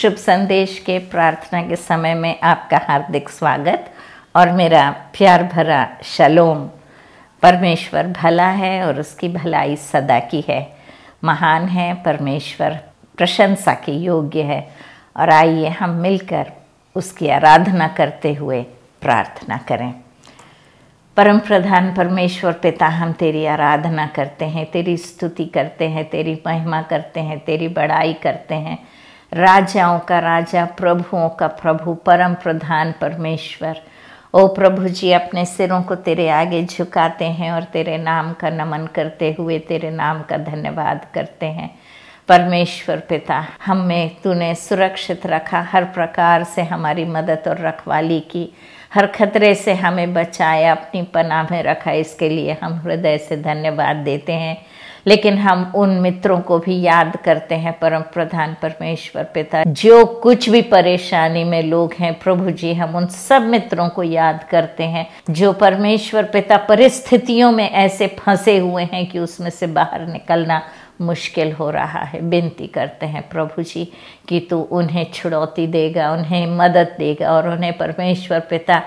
शुभ संदेश के प्रार्थना के समय में आपका हार्दिक स्वागत और मेरा प्यार भरा शलोम परमेश्वर भला है और उसकी भलाई सदा की है महान है परमेश्वर प्रशंसा के योग्य है और आइए हम मिलकर उसकी आराधना करते हुए प्रार्थना करें परम प्रधान परमेश्वर पिता हम तेरी आराधना करते हैं तेरी स्तुति करते हैं तेरी महिमा करते हैं तेरी बड़ाई करते हैं राजाओं का राजा प्रभुओं का प्रभु परम प्रधान परमेश्वर ओ प्रभु जी अपने सिरों को तेरे आगे झुकाते हैं और तेरे नाम का नमन करते हुए तेरे नाम का धन्यवाद करते हैं परमेश्वर पिता हमें तूने सुरक्षित रखा हर प्रकार से हमारी मदद और रखवाली की हर खतरे से हमें बचाया अपनी पनाह में रखा इसके लिए हम हृदय से धन्यवाद देते हैं लेकिन हम उन मित्रों को भी याद करते हैं परम प्रधान परमेश्वर पिता जो कुछ भी परेशानी में लोग हैं प्रभु जी हम उन सब मित्रों को याद करते हैं जो परमेश्वर पिता परिस्थितियों में ऐसे फंसे हुए हैं कि उसमें से बाहर निकलना मुश्किल हो रहा है विनती करते हैं प्रभु जी कि तू उन्हें छुड़ौती देगा उन्हें मदद देगा और उन्हें परमेश्वर पिता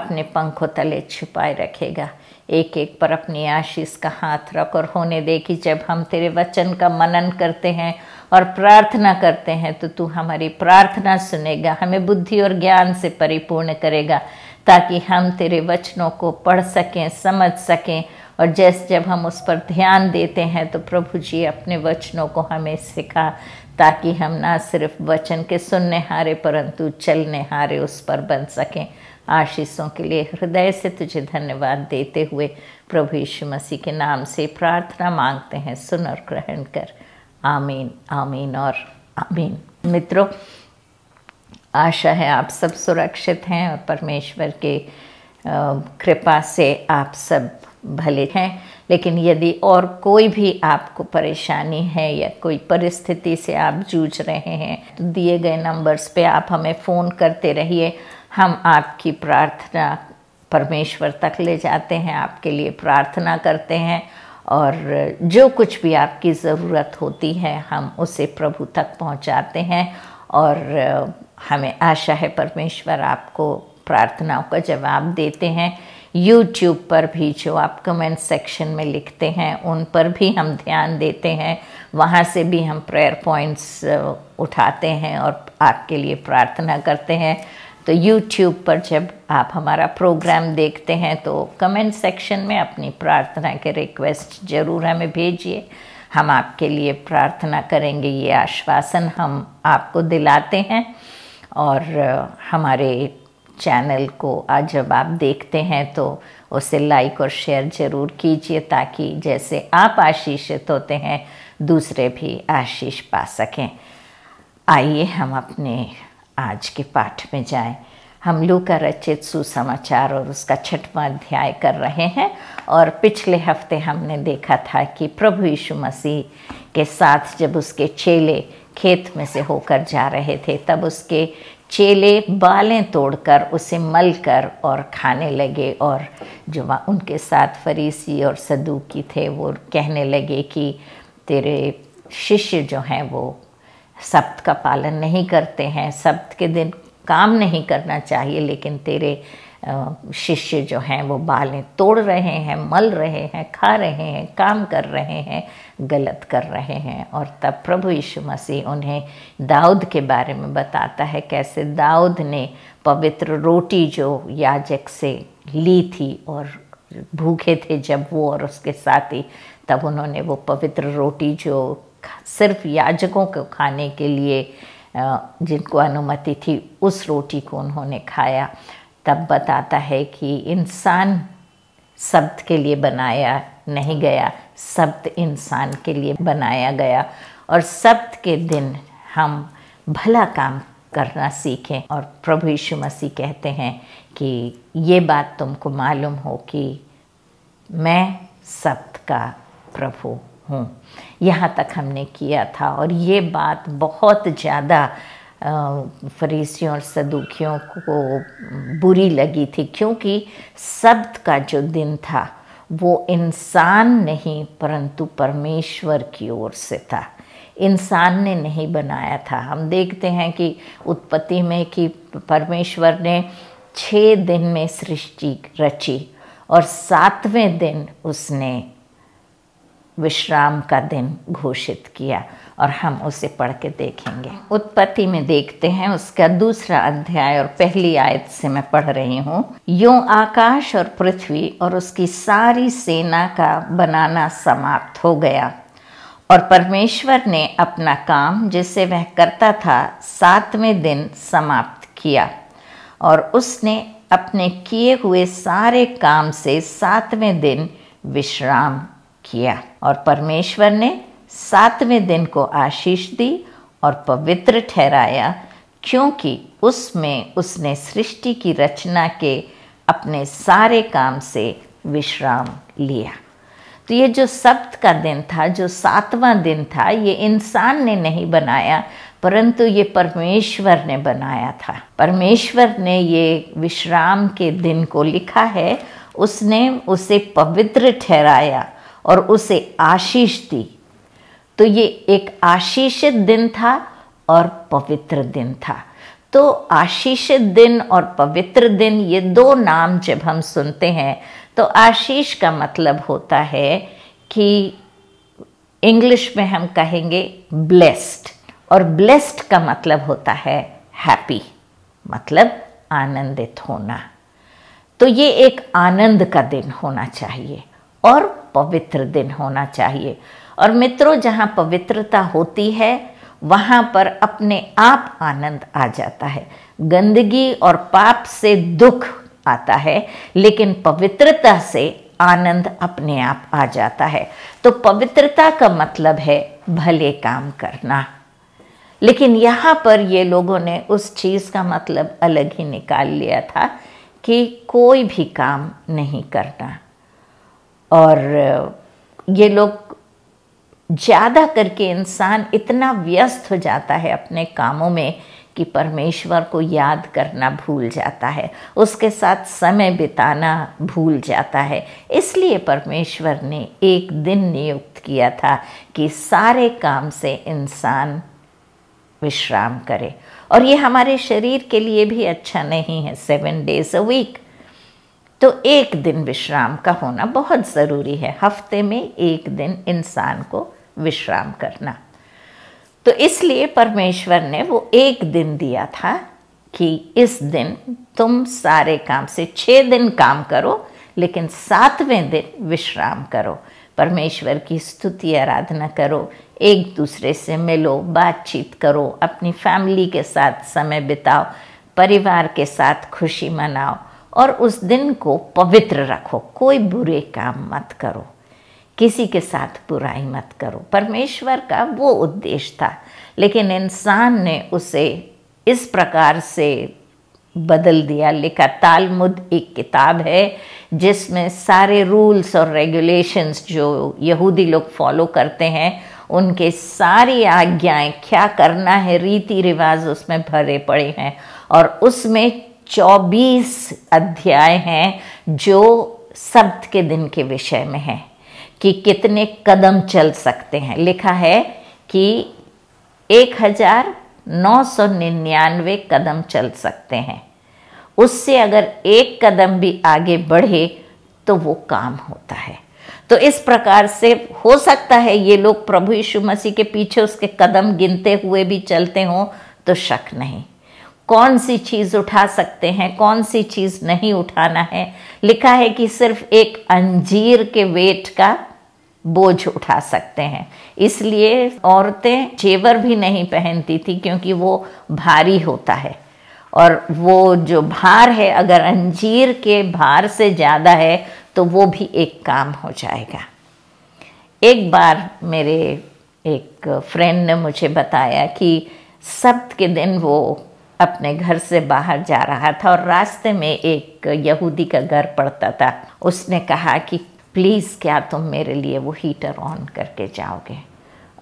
अपने पंखों तले छुपाए रखेगा एक एक पर अपनी आशीष का हाथ रख और होने दे कि जब हम तेरे वचन का मनन करते हैं और प्रार्थना करते हैं तो तू हमारी प्रार्थना सुनेगा हमें बुद्धि और ज्ञान से परिपूर्ण करेगा ताकि हम तेरे वचनों को पढ़ सकें समझ सकें और जैसे जब हम उस पर ध्यान देते हैं तो प्रभु जी अपने वचनों को हमें सिखा ताकि हम ना सिर्फ वचन के सुनने हारे परंतु चलने हारे उस पर बन सकें आशीषों के लिए हृदय से तुझे धन्यवाद देते हुए प्रभु यीशु मसीह के नाम से प्रार्थना मांगते हैं सुन और ग्रहण कर आमीन आमीन और आमीन मित्रों आशा है आप सब सुरक्षित हैं और परमेश्वर के कृपा से आप सब भले हैं लेकिन यदि और कोई भी आपको परेशानी है या कोई परिस्थिति से आप जूझ रहे हैं तो दिए गए नंबर्स पे आप हमें फ़ोन करते रहिए हम आपकी प्रार्थना परमेश्वर तक ले जाते हैं आपके लिए प्रार्थना करते हैं और जो कुछ भी आपकी ज़रूरत होती है हम उसे प्रभु तक पहुंचाते हैं और हमें आशा है परमेश्वर आपको प्रार्थनाओं का जवाब देते हैं यूट्यूब पर भी जो आप कमेंट सेक्शन में लिखते हैं उन पर भी हम ध्यान देते हैं वहाँ से भी हम प्रेयर पॉइंट्स उठाते हैं और आपके लिए प्रार्थना करते हैं तो YouTube पर जब आप हमारा प्रोग्राम देखते हैं तो कमेंट सेक्शन में अपनी प्रार्थना के रिक्वेस्ट ज़रूर हमें भेजिए हम आपके लिए प्रार्थना करेंगे ये आश्वासन हम आपको दिलाते हैं और हमारे चैनल को आज जब आप देखते हैं तो उसे लाइक और शेयर ज़रूर कीजिए ताकि जैसे आप आशीषित होते हैं दूसरे भी आशीष पा सकें आइए हम अपने आज के पाठ में जाएं। हम लू का रचित सुसमाचार और उसका छठवां अध्याय कर रहे हैं और पिछले हफ्ते हमने देखा था कि प्रभु यीशु मसीह के साथ जब उसके चेले खेत में से होकर जा रहे थे तब उसके चेले बालें तोड़कर उसे मल कर और खाने लगे और जो वहाँ उनके साथ फरीसी और सदूकी थे वो कहने लगे कि तेरे शिष्य जो हैं वो सप्त का पालन नहीं करते हैं सप्त के दिन काम नहीं करना चाहिए लेकिन तेरे शिष्य जो हैं वो बालें तोड़ रहे हैं मल रहे हैं खा रहे हैं काम कर रहे हैं गलत कर रहे हैं और तब प्रभु यीशु मसीह उन्हें दाऊद के बारे में बताता है कैसे दाऊद ने पवित्र रोटी जो याजक से ली थी और भूखे थे जब वो और उसके साथी तब उन्होंने वो पवित्र रोटी जो सिर्फ याजकों को खाने के लिए जिनको अनुमति थी उस रोटी को उन्होंने खाया तब बताता है कि इंसान शब्द के लिए बनाया नहीं गया शब्द इंसान के लिए बनाया गया और शब्द के दिन हम भला काम करना सीखें और प्रभु यीशु मसीह कहते हैं कि ये बात तुमको मालूम हो कि मैं शब्द का प्रभु हूँ यहाँ तक हमने किया था और ये बात बहुत ज़्यादा फरीसियों और सदुखियों को बुरी लगी थी क्योंकि सब्त का जो दिन था वो इंसान नहीं परंतु परमेश्वर की ओर से था इंसान ने नहीं बनाया था हम देखते हैं कि उत्पत्ति में कि परमेश्वर ने छः दिन में सृष्टि रची और सातवें दिन उसने विश्राम का दिन घोषित किया और हम उसे पढ़ के देखेंगे उत्पत्ति में देखते हैं उसका दूसरा अध्याय और पहली आयत से मैं पढ़ रही हूँ यो आकाश और पृथ्वी और उसकी सारी सेना का बनाना समाप्त हो गया और परमेश्वर ने अपना काम जिसे वह करता था सातवें दिन समाप्त किया और उसने अपने किए हुए सारे काम से सातवें दिन विश्राम किया और परमेश्वर ने सातवें दिन को आशीष दी और पवित्र ठहराया क्योंकि उसमें उसने सृष्टि की रचना के अपने सारे काम से विश्राम लिया तो ये जो सप्त का दिन था जो सातवां दिन था ये इंसान ने नहीं बनाया परंतु ये परमेश्वर ने बनाया था परमेश्वर ने ये विश्राम के दिन को लिखा है उसने उसे पवित्र ठहराया और उसे आशीष दी तो ये एक आशीषित दिन था और पवित्र दिन था तो आशीषित दिन और पवित्र दिन ये दो नाम जब हम सुनते हैं तो आशीष का मतलब होता है कि इंग्लिश में हम कहेंगे ब्लेस्ड और ब्लेस्ड का मतलब होता है हैप्पी मतलब आनंदित होना तो ये एक आनंद का दिन होना चाहिए और पवित्र दिन होना चाहिए और मित्रों जहाँ पवित्रता होती है वहाँ पर अपने आप आनंद आ जाता है गंदगी और पाप से दुख आता है लेकिन पवित्रता से आनंद अपने आप आ जाता है तो पवित्रता का मतलब है भले काम करना लेकिन यहाँ पर ये लोगों ने उस चीज़ का मतलब अलग ही निकाल लिया था कि कोई भी काम नहीं करना और ये लोग ज़्यादा करके इंसान इतना व्यस्त हो जाता है अपने कामों में कि परमेश्वर को याद करना भूल जाता है उसके साथ समय बिताना भूल जाता है इसलिए परमेश्वर ने एक दिन नियुक्त किया था कि सारे काम से इंसान विश्राम करे और ये हमारे शरीर के लिए भी अच्छा नहीं है सेवन डेज अ वीक तो एक दिन विश्राम का होना बहुत ज़रूरी है हफ्ते में एक दिन इंसान को विश्राम करना तो इसलिए परमेश्वर ने वो एक दिन दिया था कि इस दिन तुम सारे काम से छः दिन काम करो लेकिन सातवें दिन विश्राम करो परमेश्वर की स्तुति आराधना करो एक दूसरे से मिलो बातचीत करो अपनी फैमिली के साथ समय बिताओ परिवार के साथ खुशी मनाओ और उस दिन को पवित्र रखो कोई बुरे काम मत करो किसी के साथ बुराई मत करो परमेश्वर का वो उद्देश्य था लेकिन इंसान ने उसे इस प्रकार से बदल दिया लिखा तालमुद एक किताब है जिसमें सारे रूल्स और रेगुलेशंस जो यहूदी लोग फॉलो करते हैं उनके सारी आज्ञाएं क्या करना है रीति रिवाज उसमें भरे पड़े हैं और उसमें 24 अध्याय हैं जो सब्त के दिन के विषय में है कि कितने कदम चल सकते हैं लिखा है कि 1999 कदम चल सकते हैं उससे अगर एक कदम भी आगे बढ़े तो वो काम होता है तो इस प्रकार से हो सकता है ये लोग प्रभु यीशु मसीह के पीछे उसके कदम गिनते हुए भी चलते हों तो शक नहीं कौन सी चीज़ उठा सकते हैं कौन सी चीज़ नहीं उठाना है लिखा है कि सिर्फ एक अंजीर के वेट का बोझ उठा सकते हैं इसलिए औरतें जेवर भी नहीं पहनती थी क्योंकि वो भारी होता है और वो जो भार है अगर अंजीर के भार से ज़्यादा है तो वो भी एक काम हो जाएगा एक बार मेरे एक फ्रेंड ने मुझे बताया कि सप्त के दिन वो अपने घर से बाहर जा रहा था और रास्ते में एक यहूदी का घर पड़ता था उसने कहा कि प्लीज़ क्या तुम मेरे लिए वो हीटर ऑन करके जाओगे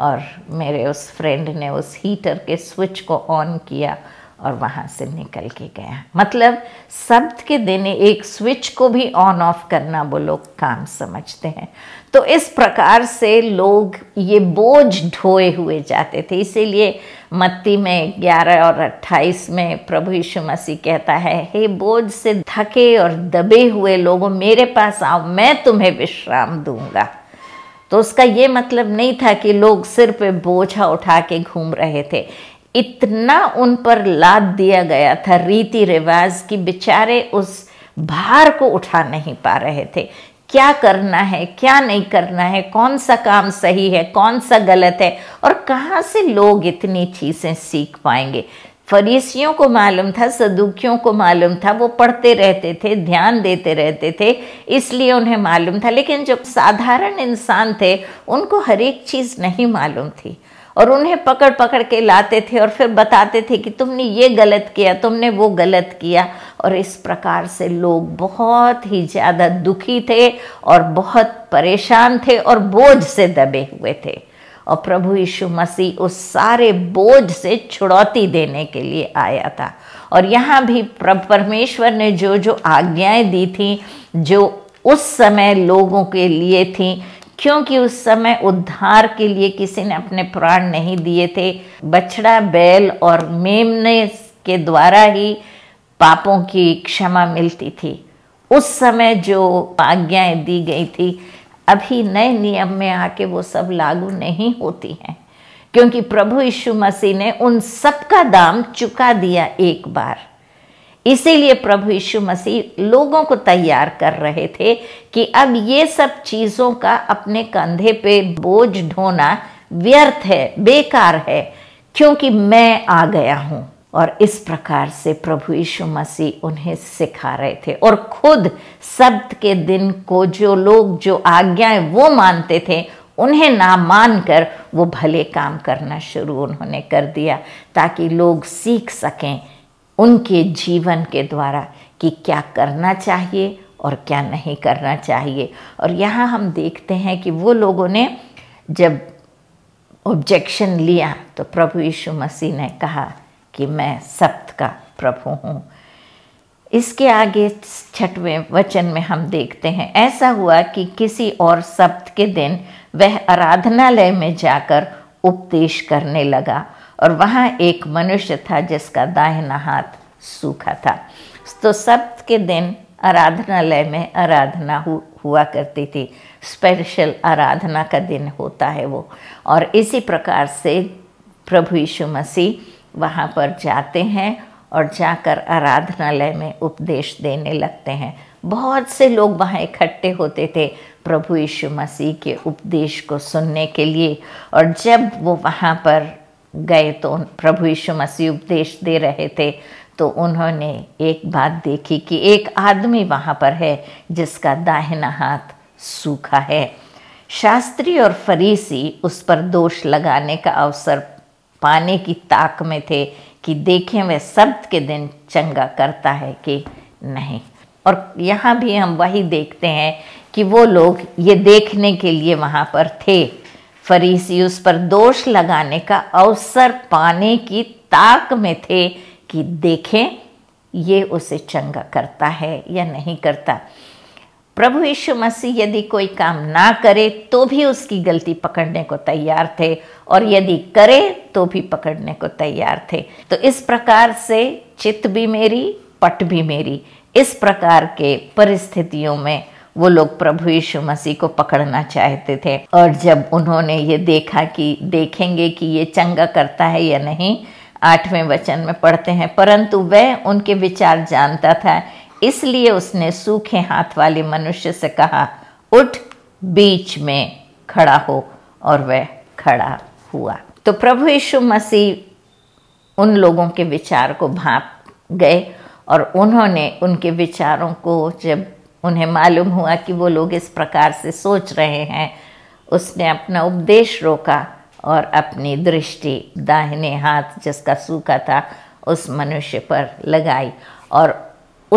और मेरे उस फ्रेंड ने उस हीटर के स्विच को ऑन किया और वहाँ से निकल के गया मतलब शब्द के देने एक स्विच को भी ऑन ऑफ करना वो लोग काम समझते हैं तो इस प्रकार से लोग ये बोझ ढोए हुए जाते थे इसीलिए मत्ती में 11 और 28 में प्रभु यीशु मसीह कहता है हे बोझ से थके और दबे हुए लोगों मेरे पास आओ मैं तुम्हें विश्राम दूंगा तो उसका ये मतलब नहीं था कि लोग सिर पे बोझा उठा के घूम रहे थे इतना उन पर लाद दिया गया था रीति रिवाज कि बेचारे उस भार को उठा नहीं पा रहे थे क्या करना है क्या नहीं करना है कौन सा काम सही है कौन सा गलत है और कहाँ से लोग इतनी चीज़ें सीख पाएंगे फरीसियों को मालूम था सदुखियों को मालूम था वो पढ़ते रहते थे ध्यान देते रहते थे इसलिए उन्हें मालूम था लेकिन जो साधारण इंसान थे उनको हर एक चीज़ नहीं मालूम थी और उन्हें पकड़ पकड़ के लाते थे और फिर बताते थे कि तुमने ये गलत किया तुमने वो गलत किया और इस प्रकार से लोग बहुत ही ज़्यादा दुखी थे और बहुत परेशान थे और बोझ से दबे हुए थे और प्रभु यीशु मसीह उस सारे बोझ से छुड़ौती देने के लिए आया था और यहाँ भी परमेश्वर ने जो जो आज्ञाएं दी थी जो उस समय लोगों के लिए थी क्योंकि उस समय उद्धार के लिए किसी ने अपने प्राण नहीं दिए थे बछड़ा बैल और मेमने के द्वारा ही पापों की क्षमा मिलती थी उस समय जो आज्ञाएं दी गई थी अभी नए नियम में आके वो सब लागू नहीं होती हैं क्योंकि प्रभु यीशु मसीह ने उन सब का दाम चुका दिया एक बार इसीलिए प्रभु यीशु मसीह लोगों को तैयार कर रहे थे कि अब ये सब चीज़ों का अपने कंधे पे बोझ ढोना व्यर्थ है बेकार है क्योंकि मैं आ गया हूँ और इस प्रकार से प्रभु यीशु मसीह उन्हें सिखा रहे थे और खुद सब्त के दिन को जो लोग जो आज्ञाएं वो मानते थे उन्हें ना मान कर वो भले काम करना शुरू उन्होंने कर दिया ताकि लोग सीख सकें उनके जीवन के द्वारा कि क्या करना चाहिए और क्या नहीं करना चाहिए और यहाँ हम देखते हैं कि वो लोगों ने जब ऑब्जेक्शन लिया तो प्रभु यीशु मसीह ने कहा कि मैं सप्त का प्रभु हूँ इसके आगे छठवें वचन में हम देखते हैं ऐसा हुआ कि किसी और सप्त के दिन वह आराधनालय में जाकर उपदेश करने लगा और वहाँ एक मनुष्य था जिसका दाहिना हाथ सूखा था तो सप्त के दिन आराधनालय में आराधना हु, हुआ करती थी स्पेशल आराधना का दिन होता है वो और इसी प्रकार से प्रभु यीशु मसीह वहाँ पर जाते हैं और जाकर आराधनालय में उपदेश देने लगते हैं बहुत से लोग वहाँ इकट्ठे होते थे प्रभु यीशु मसीह के उपदेश को सुनने के लिए और जब वो वहाँ पर गए तो प्रभु यीशु मसीह उपदेश दे रहे थे तो उन्होंने एक बात देखी कि एक आदमी वहाँ पर है जिसका दाहिना हाथ सूखा है शास्त्री और फरीसी उस पर दोष लगाने का अवसर पाने की ताक में थे कि देखें वह सब्त के दिन चंगा करता है कि नहीं और यहाँ भी हम वही देखते हैं कि वो लोग ये देखने के लिए वहाँ पर थे फरीसी उस पर दोष लगाने का अवसर पाने की ताक में थे कि देखें ये उसे चंगा करता है या नहीं करता प्रभु यीशु मसीह यदि कोई काम ना करे तो भी उसकी गलती पकड़ने को तैयार थे और यदि करे तो भी पकड़ने को तैयार थे तो इस प्रकार से चित्त भी मेरी पट भी मेरी इस प्रकार के परिस्थितियों में वो लोग प्रभु यीशु मसीह को पकड़ना चाहते थे और जब उन्होंने ये देखा कि देखेंगे कि ये चंगा करता है या नहीं आठवें वचन में पढ़ते हैं परंतु वह उनके विचार जानता था इसलिए उसने सूखे हाथ वाले मनुष्य से कहा उठ बीच में खड़ा हो और वह खड़ा हुआ तो प्रभु यीशु मसीह उन लोगों के विचार को भाप गए और उन्होंने उनके विचारों को जब उन्हें मालूम हुआ कि वो लोग इस प्रकार से सोच रहे हैं उसने अपना उपदेश रोका और अपनी दृष्टि दाहिने हाथ जिसका सूखा था उस मनुष्य पर लगाई और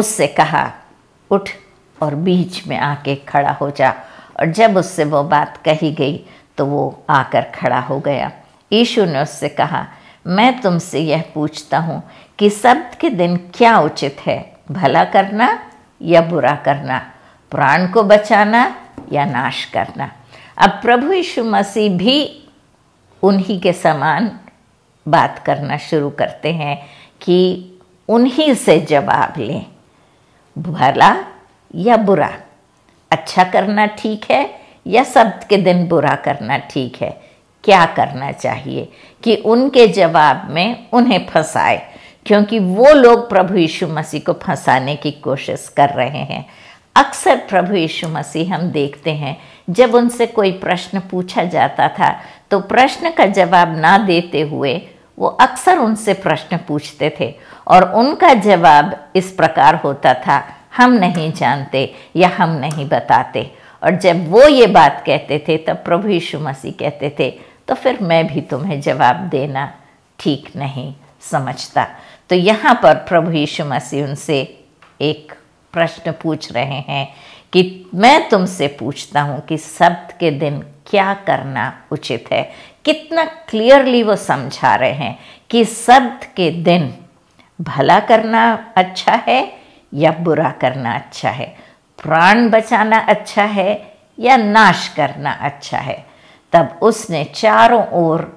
उससे कहा उठ और बीच में आके खड़ा हो जा और जब उससे वो बात कही गई तो वो आकर खड़ा हो गया यीशु ने उससे कहा मैं तुमसे यह पूछता हूँ कि सब्त के दिन क्या उचित है भला करना या बुरा करना प्राण को बचाना या नाश करना अब प्रभु यीशु मसीह भी उन्हीं के समान बात करना शुरू करते हैं कि उन्हीं से जवाब लें भला या बुरा अच्छा करना ठीक है या सब्त के दिन बुरा करना ठीक है क्या करना चाहिए कि उनके जवाब में उन्हें फंसाए क्योंकि वो लोग प्रभु यीशु मसीह को फंसाने की कोशिश कर रहे हैं अक्सर प्रभु यीशु मसीह हम देखते हैं जब उनसे कोई प्रश्न पूछा जाता था तो प्रश्न का जवाब ना देते हुए वो अक्सर उनसे प्रश्न पूछते थे और उनका जवाब इस प्रकार होता था हम नहीं जानते या हम नहीं बताते और जब वो ये बात कहते थे तब प्रभु यीशु मसीह कहते थे तो फिर मैं भी तुम्हें जवाब देना ठीक नहीं समझता तो यहाँ पर प्रभु यीशु मसीह उनसे एक प्रश्न पूछ रहे हैं कि मैं तुमसे पूछता हूँ कि सब्त के दिन क्या करना उचित है कितना क्लियरली वो समझा रहे हैं कि सब्त के दिन भला करना अच्छा है या बुरा करना अच्छा है प्राण बचाना अच्छा है या नाश करना अच्छा है तब उसने चारों ओर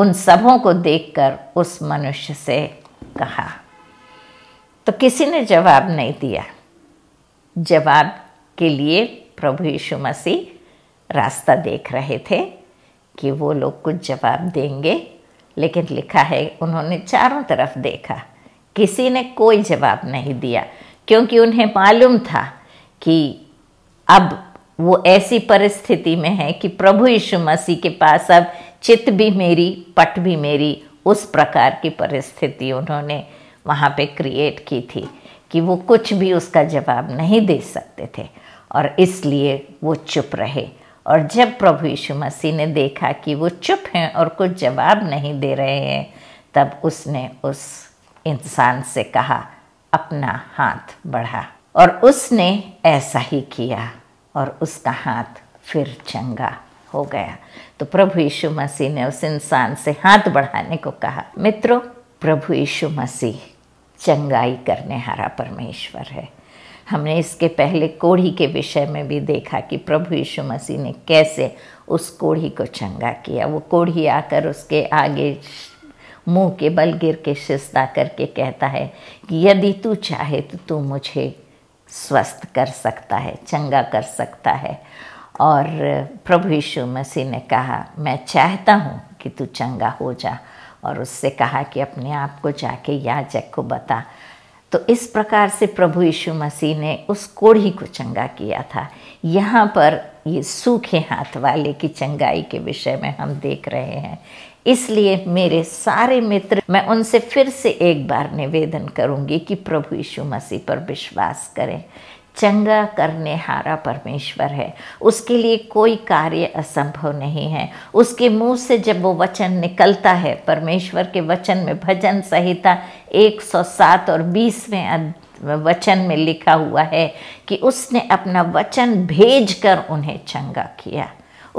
उन सबों को देखकर उस मनुष्य से कहा तो किसी ने जवाब नहीं दिया जवाब के लिए प्रभु यीशु मसीह रास्ता देख रहे थे कि वो लोग कुछ जवाब देंगे लेकिन लिखा है उन्होंने चारों तरफ देखा किसी ने कोई जवाब नहीं दिया क्योंकि उन्हें मालूम था कि अब वो ऐसी परिस्थिति में है कि प्रभु यीशु मसीह के पास अब चित्त भी मेरी पट भी मेरी उस प्रकार की परिस्थिति उन्होंने वहाँ पे क्रिएट की थी कि वो कुछ भी उसका जवाब नहीं दे सकते थे और इसलिए वो चुप रहे और जब प्रभु यीशु मसीह ने देखा कि वो चुप हैं और कुछ जवाब नहीं दे रहे हैं तब उसने उस इंसान से कहा अपना हाथ बढ़ा और उसने ऐसा ही किया और उसका हाथ फिर चंगा हो गया तो प्रभु यीशु मसीह ने उस इंसान से हाथ बढ़ाने को कहा मित्रों प्रभु यीशु मसीह चंगाई करने हारा परमेश्वर है हमने इसके पहले कोढ़ी के विषय में भी देखा कि प्रभु यीशु मसीह ने कैसे उस कोढ़ी को चंगा किया वो कोढ़ी आकर उसके आगे मुंह के बल गिर के शिस्ता करके कहता है कि यदि तू चाहे तो तू मुझे स्वस्थ कर सकता है चंगा कर सकता है और प्रभु यीशु मसीह ने कहा मैं चाहता हूँ कि तू चंगा हो जा और उससे कहा कि अपने आप को जाके जग को बता तो इस प्रकार से प्रभु यीशु मसीह ने उस कोढ़ी को चंगा किया था यहाँ पर ये सूखे हाथ वाले की चंगाई के विषय में हम देख रहे हैं इसलिए मेरे सारे मित्र मैं उनसे फिर से एक बार निवेदन करूंगी कि प्रभु यीशु मसीह पर विश्वास करें चंगा करने हारा परमेश्वर है उसके लिए कोई कार्य असंभव नहीं है उसके मुंह से जब वो वचन निकलता है परमेश्वर के वचन में भजन संहिता 107 और 20 में वचन में लिखा हुआ है कि उसने अपना वचन भेज कर उन्हें चंगा किया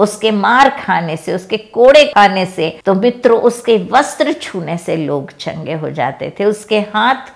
उसके मार खाने से उसके कोड़े खाने से तो मित्रों उसके वस्त्र छूने से लोग चंगे हो जाते थे उसके हाथ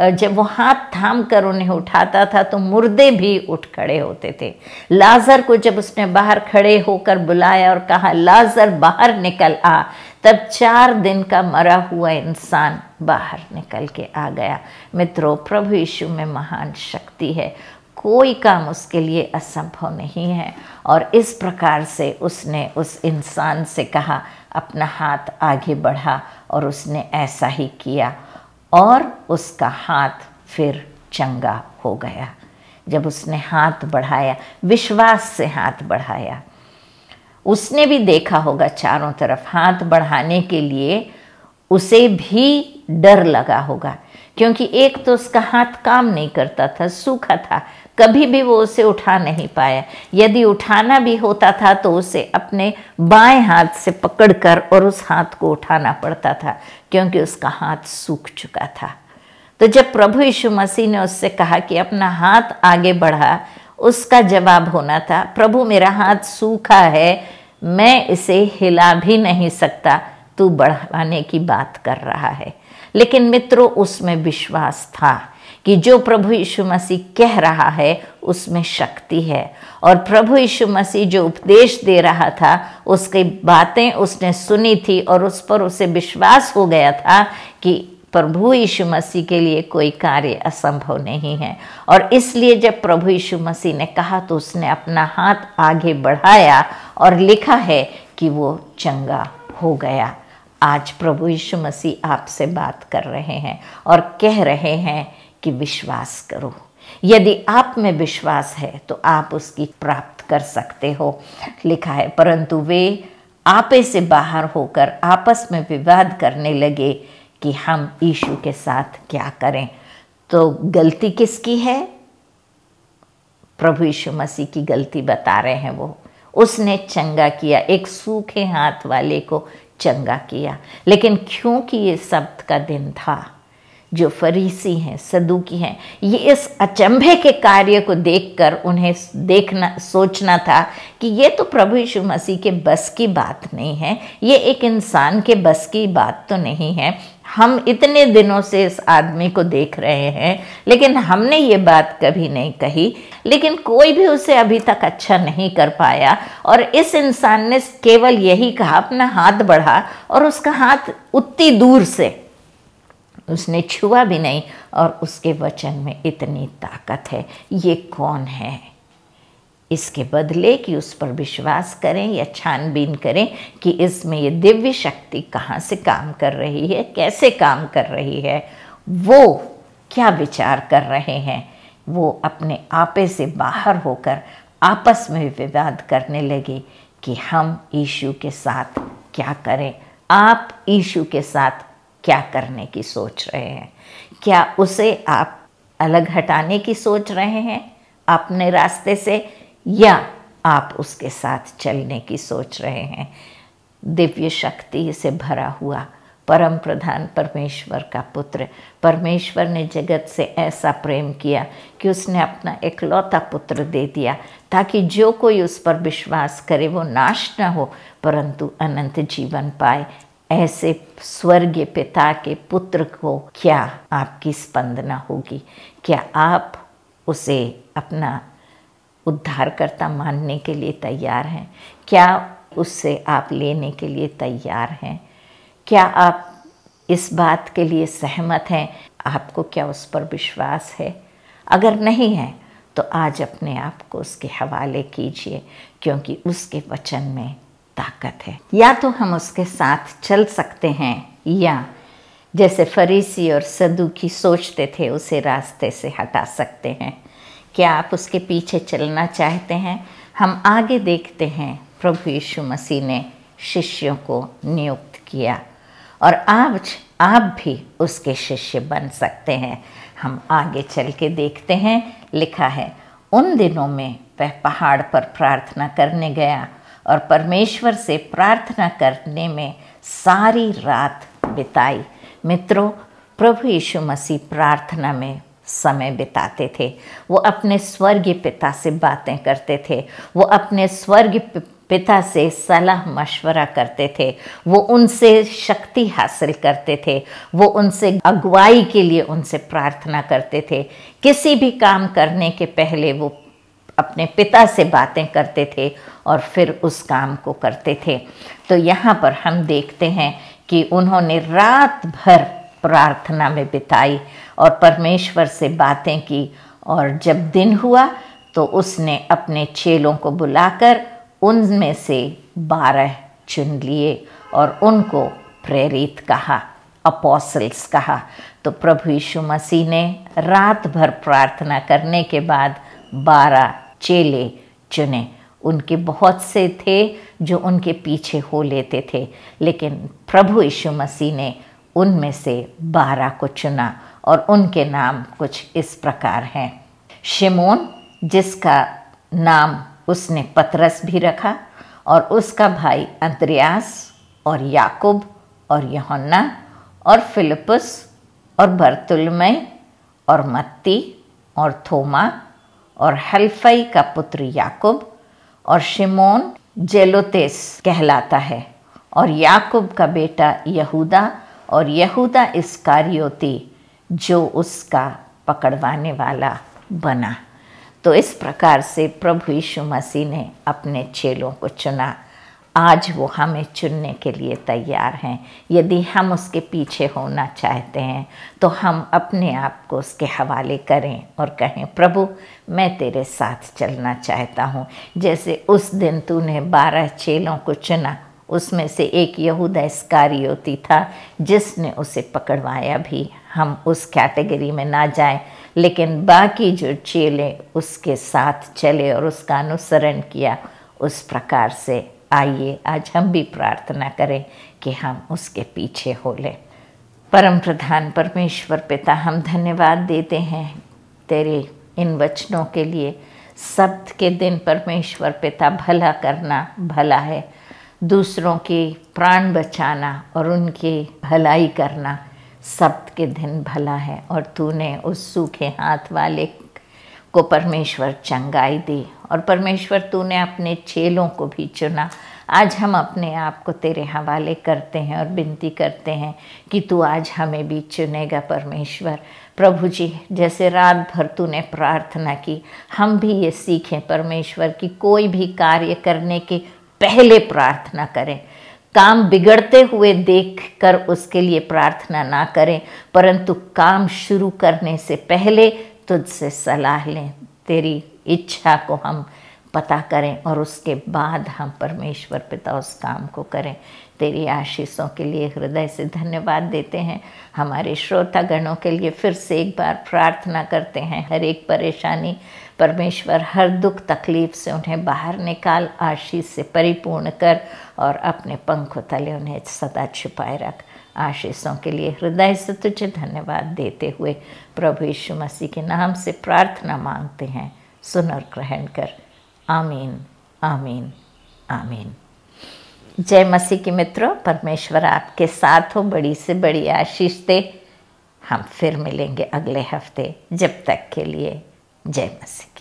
जब वो हाथ थाम कर उन्हें उठाता था तो मुर्दे भी उठ खड़े होते थे लाजर को जब उसने बाहर खड़े होकर बुलाया और कहा लाजर बाहर निकल आ तब चार दिन का मरा हुआ इंसान बाहर निकल के आ गया मित्रों प्रभु यीशु में महान शक्ति है कोई काम उसके लिए असंभव नहीं है और इस प्रकार से उसने उस इंसान से कहा अपना हाथ आगे बढ़ा और उसने ऐसा ही किया और उसका हाथ फिर चंगा हो गया जब उसने हाथ बढ़ाया विश्वास से हाथ बढ़ाया उसने भी देखा होगा चारों तरफ हाथ बढ़ाने के लिए उसे भी डर लगा होगा क्योंकि एक तो उसका हाथ काम नहीं करता था सूखा था कभी भी वो उसे उठा नहीं पाया यदि उठाना भी होता था तो उसे अपने बाएं हाथ से पकड़कर और उस हाथ को उठाना पड़ता था क्योंकि उसका हाथ सूख चुका था तो जब प्रभु यीशु मसीह ने उससे कहा कि अपना हाथ आगे बढ़ा उसका जवाब होना था प्रभु मेरा हाथ सूखा है मैं इसे हिला भी नहीं सकता तू बढ़ाने की बात कर रहा है लेकिन मित्रों उसमें विश्वास था कि जो प्रभु यीशु मसीह कह रहा है उसमें शक्ति है और प्रभु यीशु मसीह जो उपदेश दे रहा था उसकी बातें उसने सुनी थी और उस पर उसे विश्वास हो गया था कि प्रभु यीशु मसीह के लिए कोई कार्य असंभव नहीं है और इसलिए जब प्रभु यीशु मसीह ने कहा तो उसने अपना हाथ आगे बढ़ाया और लिखा है कि वो चंगा हो गया आज प्रभु यीशु मसीह आपसे बात कर रहे हैं और कह रहे हैं कि विश्वास करो यदि आप में विश्वास है तो आप उसकी प्राप्त कर सकते हो लिखा है परंतु वे आपे से बाहर होकर आपस में विवाद करने लगे कि हम ईशु के साथ क्या करें तो गलती किसकी है प्रभु यीशु मसीह की गलती बता रहे हैं वो उसने चंगा किया एक सूखे हाथ वाले को चंगा किया लेकिन क्योंकि ये शब्द का दिन था जो फरीसी हैं सदुकी हैं ये इस अचंभे के कार्य को देखकर उन्हें देखना सोचना था कि ये तो प्रभु यीशु मसीह के बस की बात नहीं है ये एक इंसान के बस की बात तो नहीं है हम इतने दिनों से इस आदमी को देख रहे हैं लेकिन हमने ये बात कभी नहीं कही लेकिन कोई भी उसे अभी तक अच्छा नहीं कर पाया और इस इंसान ने केवल यही कहा अपना हाथ बढ़ा और उसका हाथ उतनी दूर से उसने छुआ भी नहीं और उसके वचन में इतनी ताकत है ये कौन है इसके बदले कि उस पर विश्वास करें या छानबीन करें कि इसमें ये दिव्य शक्ति कहाँ से काम कर रही है कैसे काम कर रही है वो क्या विचार कर रहे हैं वो अपने आपे से बाहर होकर आपस में विवाद करने लगे कि हम ईशु के साथ क्या करें आप ईशु के साथ क्या करने की सोच रहे हैं क्या उसे आप अलग हटाने की सोच रहे हैं अपने रास्ते से या आप उसके साथ चलने की सोच रहे हैं दिव्य शक्ति से भरा हुआ परम प्रधान परमेश्वर का पुत्र परमेश्वर ने जगत से ऐसा प्रेम किया कि उसने अपना एकलौता पुत्र दे दिया ताकि जो कोई उस पर विश्वास करे वो नाश ना हो परंतु अनंत जीवन पाए ऐसे स्वर्गीय पिता के पुत्र को क्या आपकी स्पंदना होगी क्या आप उसे अपना उद्धारकर्ता मानने के लिए तैयार हैं क्या उससे आप लेने के लिए तैयार हैं क्या आप इस बात के लिए सहमत हैं आपको क्या उस पर विश्वास है अगर नहीं है तो आज अपने आप को उसके हवाले कीजिए क्योंकि उसके वचन में ताकत है या तो हम उसके साथ चल सकते हैं या जैसे फरीसी और सदू की सोचते थे उसे रास्ते से हटा सकते हैं क्या आप उसके पीछे चलना चाहते हैं हम आगे देखते हैं प्रभु यीशु मसीह ने शिष्यों को नियुक्त किया और आज आप भी उसके शिष्य बन सकते हैं हम आगे चल के देखते हैं लिखा है उन दिनों में वह पहाड़ पर प्रार्थना करने गया और परमेश्वर से प्रार्थना करने में सारी रात बिताई मित्रों प्रभु यीशु मसीह प्रार्थना में समय बिताते थे वो अपने स्वर्गीय पिता से बातें करते थे वो अपने स्वर्ग पिता से सलाह मशवरा करते थे वो उनसे शक्ति हासिल करते थे वो उनसे अगुवाई के लिए उनसे प्रार्थना करते थे किसी भी काम करने के पहले वो अपने पिता से बातें करते थे और फिर उस काम को करते थे तो यहाँ पर हम देखते हैं कि उन्होंने रात भर प्रार्थना में बिताई और परमेश्वर से बातें की और जब दिन हुआ तो उसने अपने चेलों को बुलाकर उनमें से बारह चुन लिए और उनको प्रेरित कहा अपोसल्स कहा तो प्रभु यीशु मसीह ने रात भर प्रार्थना करने के बाद बारह चेले चुने उनके बहुत से थे जो उनके पीछे हो लेते थे लेकिन प्रभु यीशु मसीह ने उनमें से बारह को चुना और उनके नाम कुछ इस प्रकार हैं शिमोन जिसका नाम उसने पतरस भी रखा और उसका भाई अंतरियास और याकूब और यहन्ना और फिलिपस और बर्तुलमय और मत्ती और थोमा और हल्फई का पुत्र याकूब और शिमोन जेलोतेस कहलाता है और याकूब का बेटा यहूदा और यहूदा कार्योती जो उसका पकड़वाने वाला बना तो इस प्रकार से प्रभु यीशु मसीह ने अपने चेलों को चुना आज वो हमें चुनने के लिए तैयार हैं यदि हम उसके पीछे होना चाहते हैं तो हम अपने आप को उसके हवाले करें और कहें प्रभु मैं तेरे साथ चलना चाहता हूँ जैसे उस दिन तूने बारह चेलों को चुना उसमें से एक यहूदा होती था जिसने उसे पकड़वाया भी हम उस कैटेगरी में ना जाएं लेकिन बाकी जो चेले उसके साथ चले और उसका अनुसरण किया उस प्रकार से आइए आज हम भी प्रार्थना करें कि हम उसके पीछे हो लें परम प्रधान परमेश्वर पिता हम धन्यवाद देते हैं तेरे इन वचनों के लिए सप्त के दिन परमेश्वर पिता भला करना भला है दूसरों के प्राण बचाना और उनकी भलाई करना सप्त के दिन भला है और तूने उस सूखे हाथ वाले को परमेश्वर चंगाई दी और परमेश्वर तूने अपने चेलों को भी चुना आज हम अपने आप को तेरे हवाले करते हैं और विनती करते हैं कि तू आज हमें भी चुनेगा परमेश्वर प्रभु जी जैसे रात भर तूने प्रार्थना की हम भी ये सीखें परमेश्वर की कोई भी कार्य करने के पहले प्रार्थना करें काम बिगड़ते हुए देखकर उसके लिए प्रार्थना ना करें परंतु काम शुरू करने से पहले तुझसे सलाह लें तेरी इच्छा को हम पता करें और उसके बाद हम परमेश्वर पिता उस काम को करें तेरी आशीषों के लिए हृदय से धन्यवाद देते हैं हमारे श्रोतागणों के लिए फिर से एक बार प्रार्थना करते हैं हर एक परेशानी परमेश्वर हर दुख तकलीफ से उन्हें बाहर निकाल आशीष से परिपूर्ण कर और अपने पंखों तले उन्हें सदा छिपाए रख आशीषों के लिए हृदय से तुझे धन्यवाद देते हुए प्रभु यीशु मसीह के नाम से प्रार्थना मांगते हैं सुन और ग्रहण कर आमीन आमीन आमीन जय मसीह के मित्रों परमेश्वर आपके साथ हो बड़ी से बड़ी आशीष दे हम फिर मिलेंगे अगले हफ्ते जब तक के लिए जय मसीह